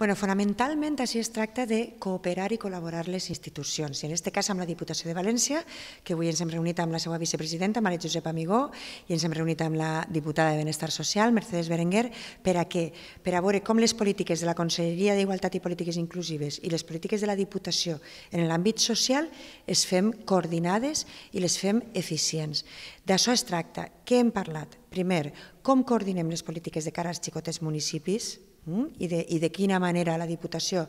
Bueno, fonamentalment així es tracta de cooperar i col·laborar les institucions, i en aquest cas amb la Diputació de València, que avui ens hem reunit amb la seva vicepresidenta, Maria Josep Amigó, i ens hem reunit amb la diputada de Benestar Social, Mercedes Berenguer, per a què? Per a veure com les polítiques de la Conselleria d'Igualtat i Polítiques Inclusives i les polítiques de la Diputació en l'àmbit social es fem coordinades i les fem eficients. D'això es tracta. Què hem parlat? Primer, com coordinem les polítiques de cara als xicotes municipis, Mm? i de, i de quina manera la Diputació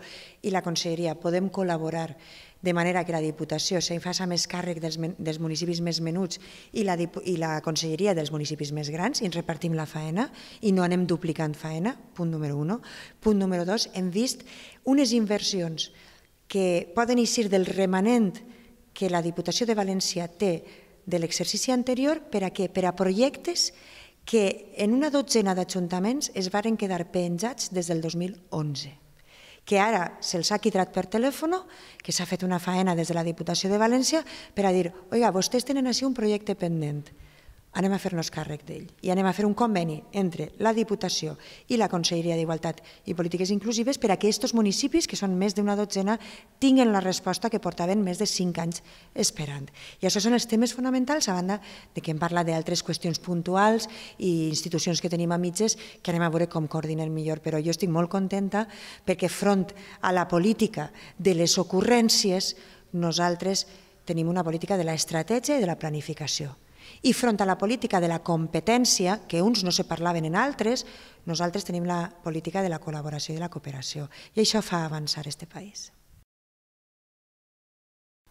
i la Conselleria podem col·laborar de manera que la Diputació se'n faci més càrrec dels, dels municipis més menuts i la, i la Conselleria dels municipis més grans i ens repartim la faena i no anem duplicant faena, punt número 1. Punt número 2, hem vist unes inversions que poden ser del remanent que la Diputació de València té de l'exercici anterior per a què? Per a projectes que que en una dotzena d'ajuntaments es varen quedar penjats des del 2011 que ara se'ls ha quitrat per telèfon, que s'ha fet una faena des de la Diputació de València per a dir, oiga, vostès tenen així un projecte pendent anem a fer-nos càrrec d'ell i anem a fer un conveni entre la Diputació i la Conselleria d'Igualtat i Polítiques Inclusives per a que aquests municipis, que són més d'una dotzena, tinguin la resposta que portaven més de cinc anys esperant. I això són els temes fonamentals, a banda de que hem parlat d'altres qüestions puntuals i institucions que tenim a mitges que anem a veure com coordinen millor, però jo estic molt contenta perquè front a la política de les ocurrències nosaltres tenim una política de l'estratègia i de la planificació. I front a la política de la competència, que uns no se parlaven en altres, nosaltres tenim la política de la col·laboració i de la cooperació. I això fa avançar aquest país.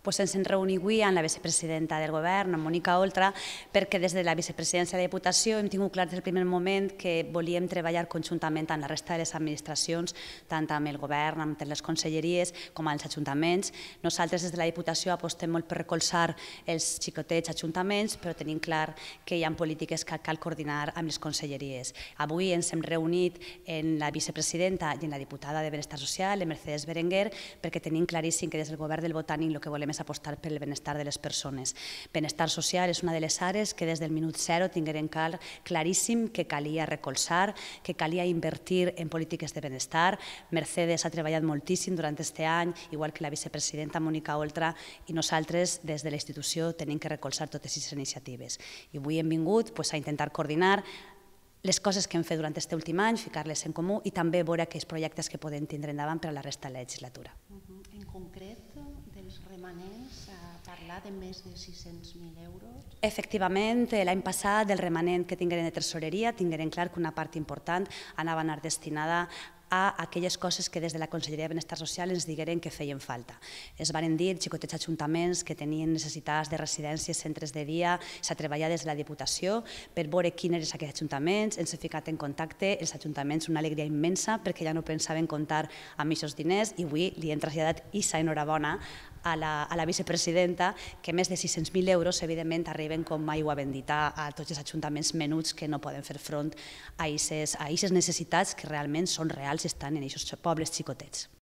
Pues ens hem reunit avui amb la vicepresidenta del govern, amb Mònica Oltra, perquè des de la vicepresidència de Diputació hem tingut clar des del primer moment que volíem treballar conjuntament amb la resta de les administracions, tant amb el govern, amb les conselleries, com amb els ajuntaments. Nosaltres des de la Diputació apostem molt per recolzar els xicotets ajuntaments, però tenim clar que hi ha polítiques que cal coordinar amb les conselleries. Avui ens hem reunit en la vicepresidenta i en la diputada de Benestar Social, Mercedes Berenguer, perquè tenim claríssim que des del govern del Botànic el que volem més apostar pel benestar de les persones. Benestar social és una de les àrees que des del minut zero tingueren cal, claríssim que calia recolzar, que calia invertir en polítiques de benestar. Mercedes ha treballat moltíssim durant aquest any, igual que la vicepresidenta Mònica Oltra, i nosaltres des de la institució tenim que recolzar totes aquestes iniciatives. I avui hem vingut pues, a intentar coordinar les coses que hem fet durant aquest últim any, ficar-les en comú i també veure aquells projectes que podem tindre endavant per a la resta de la legislatura. serà de més de 600.000 euros? Efectivament, eh, l'any passat del remanent que tingueren de tresoreria tingueren clar que una part important anava a anar destinada a aquelles coses que des de la Conselleria de Benestar Social ens digueren que feien falta. Es van dir xicotets ajuntaments que tenien necessitats de residències, centres de dia, s'ha treballat des de la Diputació per veure quins eren aquests ajuntaments, ens hem ficat en contacte, els ajuntaments una alegria immensa perquè ja no pensaven comptar amb aquests diners i avui li hem traslladat s'ha enhorabona a la, a la vicepresidenta que més de 600.000 euros, evidentment, arriben com aigua bendita a tots els ajuntaments menuts que no poden fer front a aquestes necessitats que realment són reals i estan en aquests pobles xicotets.